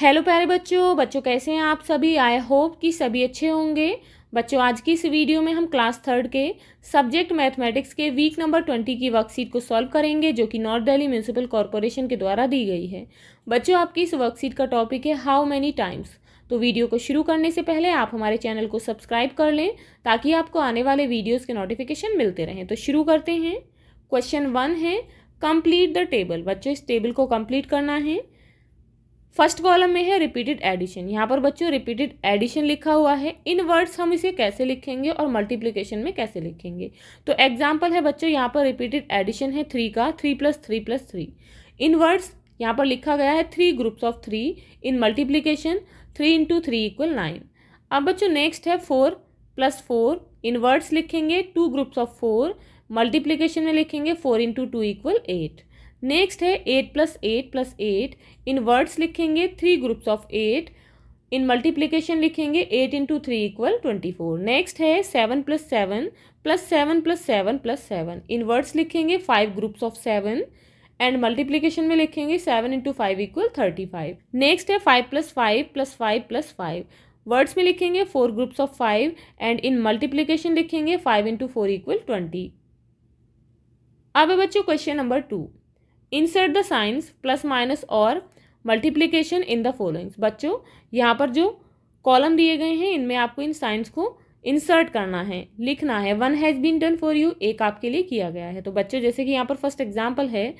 hello प्यारे बच्चों बच्चों कैसे हैं आप सभी आई होप कि सभी अच्छे होंगे बच्चों आज की इस वीडियो में हम क्लास थर्ड के सब्जेक्ट मैथमेटिक्स के वीक नंबर ट्वेंटी की वर्कशीट को सॉल्व करेंगे जो कि नॉर्थ दिल्ली म्यूनसिपल कॉरपोरेशन के द्वारा दी गई है बच्चों आपकी इस वर्कशीट का टॉपिक है हाउ मैनी टाइम्स तो वीडियो को शुरू करने से पहले आप हमारे चैनल को सब्सक्राइब कर लें ताकि आपको आने वाले वीडियोज़ के नोटिफिकेशन मिलते रहें तो शुरू करते हैं क्वेश्चन वन है कंप्लीट द टेबल बच्चों इस टेबल को कंप्लीट करना है फर्स्ट कॉलम में है रिपीटेड एडिशन यहाँ पर बच्चों रिपीटेड एडिशन लिखा हुआ है इन वर्ड्स हम इसे कैसे लिखेंगे और मल्टीप्लीकेशन में कैसे लिखेंगे तो एग्जाम्पल है बच्चों यहाँ पर रिपीटेड एडिशन है थ्री का three plus three plus three in words यहाँ पर लिखा गया है three groups of three in multiplication three into three equal nine अब बच्चों नेक्स्ट है four plus four in words लिखेंगे two groups of four multiplication में लिखेंगे four into two equal eight next है eight plus eight plus eight in words लिखेंगे three groups of eight in multiplication लिखेंगे eight into three equal twenty four next है seven plus seven plus seven plus seven plus seven in words लिखेंगे five groups of seven and multiplication में लिखेंगे seven into five equal thirty five next है five plus five plus five plus five words में लिखेंगे four groups of five and in multiplication लिखेंगे five into four equal twenty अब बच्चों question number two insert the signs plus minus और multiplication in the followings बच्चों यहाँ पर जो कॉलम दिए गए हैं इनमें आपको इन साइंस को इंसर्ट करना है लिखना है one has been done for you एक आपके लिए किया गया है तो बच्चों जैसे कि यहाँ पर फर्स्ट एग्जाम्पल है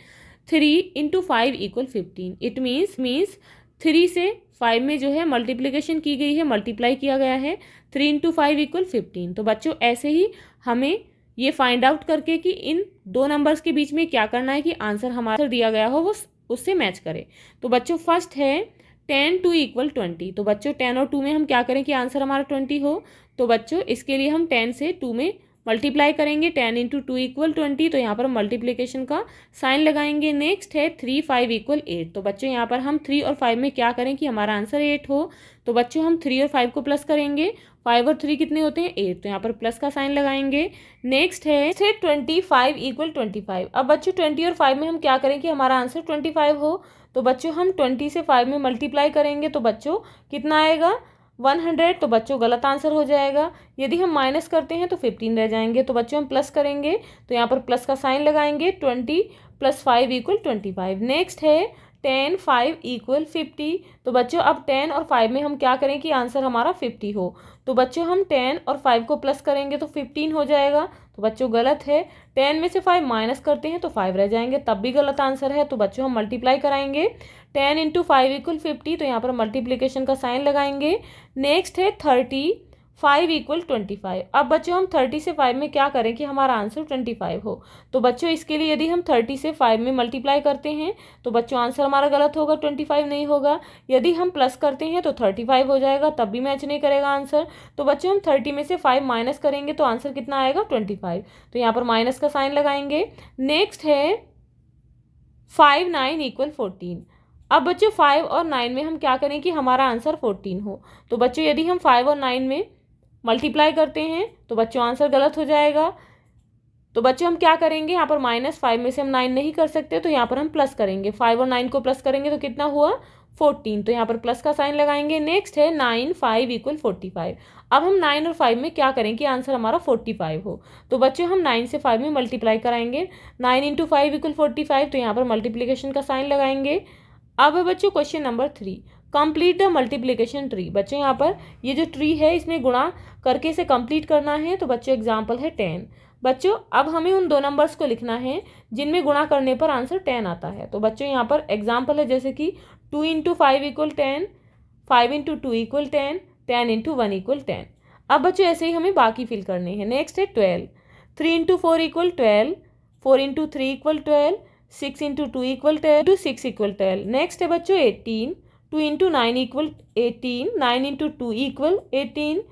three into five equal fifteen it means means three से फाइव में जो है मल्टीप्लीकेशन की गई है मल्टीप्लाई किया गया है three into five equal fifteen तो बच्चों ऐसे ही हमें ये फाइंड आउट करके कि इन दो नंबर्स के बीच में क्या करना है कि आंसर हमारा दिया गया हो वो उससे मैच करे तो बच्चों फर्स्ट है टेन टू इक्वल ट्वेंटी तो बच्चों टेन और टू में हम क्या करें कि आंसर हमारा ट्वेंटी हो तो बच्चों इसके लिए हम टेन से टू में मल्टीप्लाई करेंगे ten into two equal twenty तो यहाँ पर मल्टीप्लीकेशन का साइन लगाएंगे नेक्स्ट है थ्री फाइव इक्वल एट तो बच्चों यहाँ पर हम थ्री और फाइव में क्या करें कि हमारा आंसर एट हो तो बच्चों हम थ्री और फाइव को प्लस करेंगे फाइव और थ्री कितने होते हैं एट तो यहाँ पर प्लस का साइन लगाएंगे नेक्स्ट है twenty five equal twenty five अब बच्चों ट्वेंटी और फाइव में हम क्या करें कि हमारा आंसर ट्वेंटी फाइव हो तो बच्चों हम ट्वेंटी से फाइव में मल्टीप्लाई करेंगे तो बच्चों कितना आएगा वन हंड्रेड तो बच्चों गलत आंसर हो जाएगा यदि हम माइनस करते हैं तो फिफ्टीन रह जाएंगे तो बच्चों हम प्लस करेंगे तो यहाँ पर प्लस का साइन लगाएंगे twenty plus five equal twenty five next है टेन फाइव इक्वल फिफ्टी तो बच्चों अब टेन और फाइव में हम क्या करें कि आंसर हमारा फिफ्टी हो तो बच्चों हम टेन और फाइव को प्लस करेंगे तो फिफ्टीन हो जाएगा तो बच्चों गलत है टेन में से फाइव माइनस करते हैं तो फाइव रह जाएंगे तब भी गलत आंसर है तो बच्चों हम मल्टीप्लाई कराएंगे ten into five equal fifty तो यहाँ पर मल्टीप्लीकेशन का साइन लगाएंगे नेक्स्ट है thirty five equal twenty five अब बच्चों हम थर्टी से फाइव में क्या करें कि हमारा आंसर ट्वेंटी फाइव हो तो बच्चों इसके लिए यदि हम थर्टी से फाइव में मल्टीप्लाई करते हैं तो बच्चों आंसर हमारा गलत होगा ट्वेंटी फाइव नहीं होगा यदि हम प्लस करते हैं तो थर्टी फाइव हो जाएगा तब भी मैच नहीं करेगा आंसर तो बच्चों हम थर्टी में से फाइव माइनस करेंगे तो आंसर कितना आएगा ट्वेंटी फाइव तो यहाँ पर माइनस का साइन लगाएंगे नेक्स्ट है फाइव नाइन इक्वल फोर्टीन अब बच्चों फाइव और नाइन में हम क्या करें कि हमारा आंसर फोर्टीन हो तो बच्चों यदि हम फाइव और नाइन में मल्टीप्लाई करते हैं तो बच्चों आंसर गलत हो जाएगा तो बच्चों हम क्या करेंगे यहाँ पर माइनस फाइव में से हम नाइन नहीं कर सकते तो यहाँ पर हम प्लस करेंगे फाइव और नाइन को प्लस करेंगे तो कितना हुआ फोर्टीन तो यहाँ पर प्लस का साइन लगाएंगे नेक्स्ट है nine five equal forty five अब हम नाइन और फाइव में क्या करेंगे आंसर हमारा फोर्टी फाइव हो तो बच्चों हम नाइन से फाइव में मल्टीप्लाई कराएंगे nine into five equal forty five तो यहाँ पर मल्टीप्लीकेशन का साइन लगाएंगे अब है बच्चों question number three complete the multiplication tree बच्चे यहाँ पर ये जो ट्री है इसमें गुणा करके इसे कंप्लीट करना है तो बच्चों एग्जाम्पल है टेन बच्चों अब हमें उन दो नंबर्स को लिखना है जिनमें गुणा करने पर आंसर टेन आता है तो बच्चों यहाँ पर एग्जाम्पल है जैसे कि two into five equal ten five into two equal ten ten into one equal ten अब बच्चों ऐसे ही हमें बाकी फिल करने हैं नेक्स्ट है twelve three into four equal twelve four into three equal twelve six into two equal twelve two six equal twelve next है बच्चों eighteen two into nine equal eighteen nine into two equal eighteen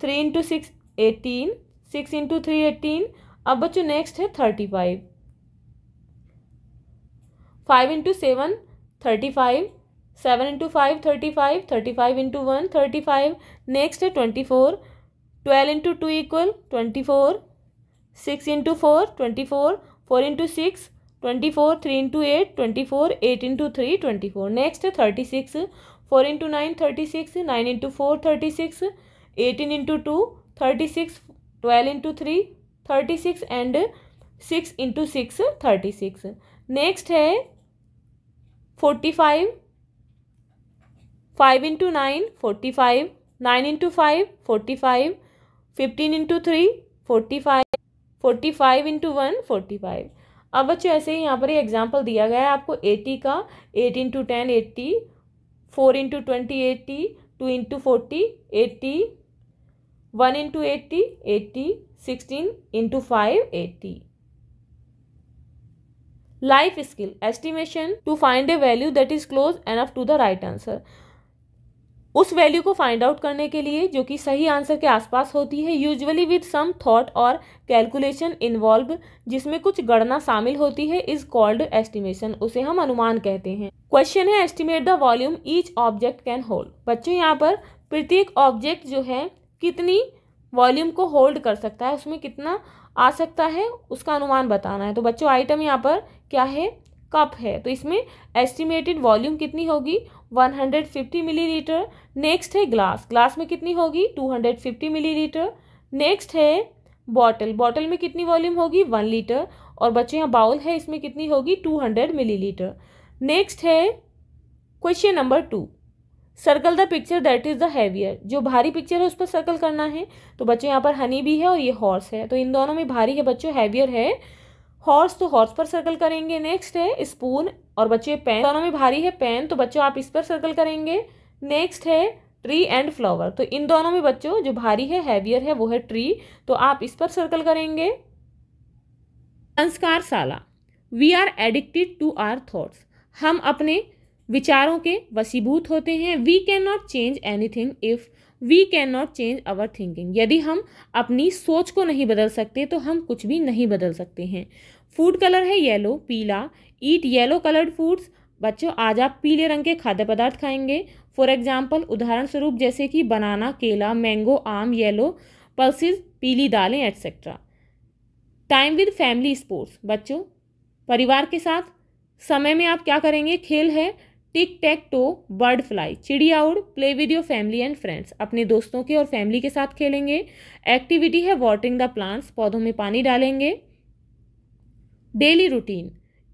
three into six eighteen six into three eighteen अब बच्चों next है thirty five five into seven thirty five seven into five thirty five thirty five into one thirty five next है twenty four twelve into two equal twenty four six into four twenty four four into six twenty four three into eight twenty four eight into three twenty four next thirty six four into nine thirty six nine into four thirty six eighteen into two thirty six twelve into three thirty six and six into six thirty six next है forty five five into nine forty five nine into five forty five fifteen into three forty five forty five into one forty five अब बच्चों ऐसे ही यहाँ पर ही example दिया गया है आपको एटी का eight into ten eighty four into twenty eighty two into forty eighty one into eighty eighty sixteen into five eighty life skill estimation to find a value that is close enough to the right answer उस value को find out करने के लिए जो कि सही answer के आसपास होती है यूजुअली विद सम थॉट और कैलकुलेशन इन्वॉल्व जिसमें कुछ गणना शामिल होती है इज कॉल्ड एस्टिमेशन उसे हम अनुमान कहते हैं क्वेश्चन है estimate the volume each object can hold बच्चों यहाँ पर प्रत्येक ऑब्जेक्ट जो है कितनी वॉल्यूम को होल्ड कर सकता है उसमें कितना आ सकता है उसका अनुमान बताना है तो बच्चों आइटम यहाँ पर क्या है कप है तो इसमें एस्टिमेटेड वॉल्यूम कितनी होगी 150 मिलीलीटर नेक्स्ट है ग्लास ग्लास में कितनी होगी 250 मिलीलीटर नेक्स्ट है बॉटल बॉटल में कितनी वॉल्यूम होगी वन लीटर और बच्चे यहाँ बाउल है इसमें कितनी होगी टू हंड्रेड मिलीलीटर नेक्स्ट है question number two circle the picture that is the heavier जो भारी पिक्चर है उस पर सर्कल करना है तो बच्चों यहाँ पर हनी भी है और ये हॉर्स है तो इन दोनों में भारी है बच्चों हैवियर है हॉर्स तो हॉर्स पर सर्कल करेंगे नेक्स्ट है स्पून और बच्चे पेन दोनों में भारी है पेन तो बच्चों आप इस पर सर्कल करेंगे नेक्स्ट है ट्री एंड फ्लावर तो इन दोनों में बच्चों जो भारी है हैवियर है वो है ट्री तो आप इस पर सर्कल करेंगे संस्कार साला we are addicted to our thoughts हम अपने विचारों के वसीभूत होते हैं we can not change anything if we can not change our thinking यदि हम अपनी सोच को नहीं बदल सकते तो हम कुछ भी नहीं बदल सकते हैं फूड कलर है येलो पीला ईट येलो कलर्ड फूड्स बच्चों आज आप पीले रंग के खाद्य पदार्थ खाएंगे फॉर एग्जाम्पल उदाहरण स्वरूप जैसे कि बनाना केला मैंगो आम येलो पल्सिस पीली दालें etcetera time with family sports बच्चों परिवार के साथ समय में आप क्या करेंगे खेल है tic tac toe bird fly चिड़िया उड़ play with your family and friends अपने दोस्तों के और फैमिली के साथ खेलेंगे एक्टिविटी है वाटरिंग द प्लांट्स पौधों में पानी डालेंगे daily routine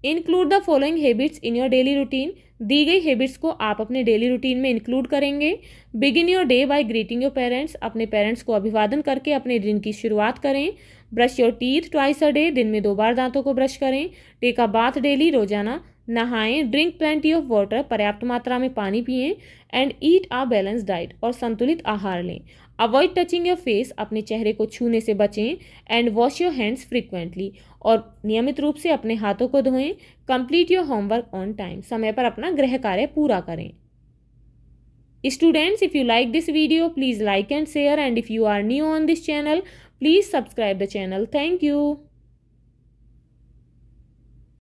include the following habits in your daily routine दी गई हैबिट्स को आप अपने डेली रूटीन में इंक्लूड करेंगे begin your day by greeting your parents अपने पेरेंट्स को अभिवादन करके अपने दिन की शुरुआत करें brush your teeth twice a day दिन में दो बार दांतों को ब्रश करें टेक अ बाथ डेली रोजाना नहाएं ड्रिंक प्लेंटी ऑफ वाटर पर्याप्त मात्रा में पानी पिए and eat a balance diet और संतुलित आहार लें अवॉइड टचिंग योर फेस अपने चेहरे को छूने से बचें and wash your hands frequently और नियमित रूप से अपने हाथों को धोएं complete your homework on time समय पर अपना गृह कार्य पूरा करें students if you like this video please like and share and if you are new on this channel please subscribe the channel thank you